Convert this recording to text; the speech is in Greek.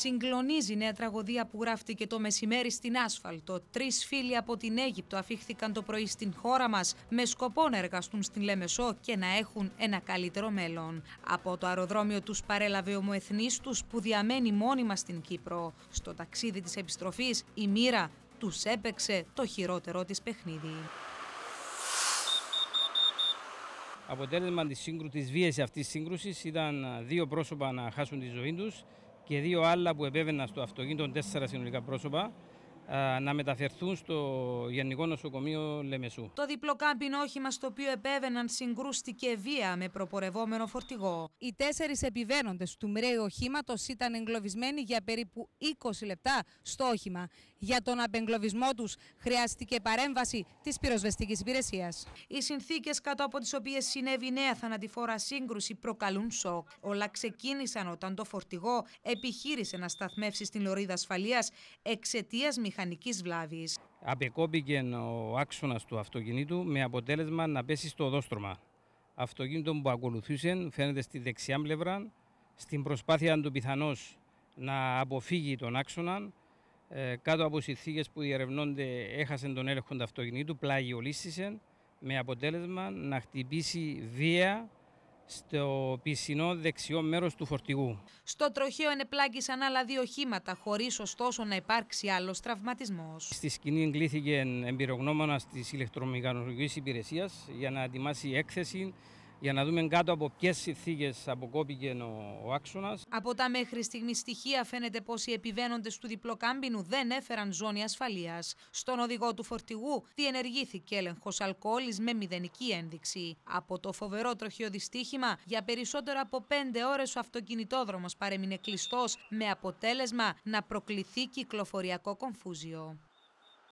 Συγκλονίζει νέα τραγωδία που γράφτηκε το μεσημέρι στην άσφαλτο. Τρεις φίλοι από την Αίγυπτο αφήχθηκαν το πρωί στην χώρα μας με σκοπό να εργαστούν στην Λέμεσό και να έχουν ένα καλύτερο μέλλον. Από το αεροδρόμιο τους παρέλαβε ο τους που διαμένει μόνιμα στην Κύπρο. Στο ταξίδι της επιστροφής, η μοίρα τους έπαιξε το χειρότερο της παιχνίδι. Αποτέλεσμα της σύγκρουση της βίας αυτής της σύγκρουσης ήταν ε, δύο πρόσωπα να χάσουν τη ζωή τους και δύο άλλα που επέβαιναν στο αυτοκίνητο, τέσσερα συνολικά πρόσωπα, να μεταφερθούν στο Γενικό Νοσοκομείο Λεμεσού. Το διπλό όχημα στο οποίο επέβαιναν συγκρούστηκε βία με προπορευόμενο φορτηγό. Οι τέσσερις επιβαίνοντες του μοιραίου οχήματος ήταν εγκλωβισμένοι για περίπου 20 λεπτά στο όχημα. Για τον απεγκλωβισμό τους χρειάστηκε παρέμβαση της πυροσβεστικής υπηρεσίας. Οι συνθήκες κάτω από τις οποίες συνέβη η νέα θανατηφόρα σύγκρουση προκαλούν σοκ. Όλα ξεκίνησαν όταν το φορτηγό επιχείρησε να σταθμεύσει στην λωρίδα ασφαλείας εξαιτίας μηχανή μηχανική Απεκόπηκε ο άξονας του αυτοκινήτου με αποτέλεσμα να πέσει στο οδόστρωμα. Αυτοκίνητο που ακολουθούσε φαίνεται στη δεξιά πλευρά, στην προσπάθεια του πιθανώς να αποφύγει τον άξονα, ε, κάτω από συνθήκε που διερευνώνται έχασε τον έλεγχο του αυτοκινήτου, πλάγι ολίσθησε, με αποτέλεσμα να χτυπήσει βία στο πισινό δεξιό μέρος του φορτηγού. Στο τροχείο ενεπλάκησαν άλλα δύο χήματα, χωρίς ωστόσο να υπάρξει άλλος τραυματισμός. Στη σκηνή εγκλήθηκε εμπειρογνώμονα της ηλεκτρομηχανολογικής υπηρεσίας για να ετοιμάσει έκθεση για να δούμε κάτω από ποιες συνθήκες αποκόπηκε ο, ο άξονας. Από τα μέχρι στιγμή στοιχεία φαίνεται πως οι επιβαίνοντες του διπλοκάμπινου δεν έφεραν ζώνη ασφαλείας. Στον οδηγό του φορτηγού διενεργήθηκε έλεγχος αλκοόλης με μηδενική ένδειξη. Από το φοβερό τροχείο δυστύχημα, για περισσότερο από 5 ώρες ο αυτοκινητόδρομος παρέμεινε κλειστός, με αποτέλεσμα να προκληθεί κυκλοφοριακό κομφούζιο.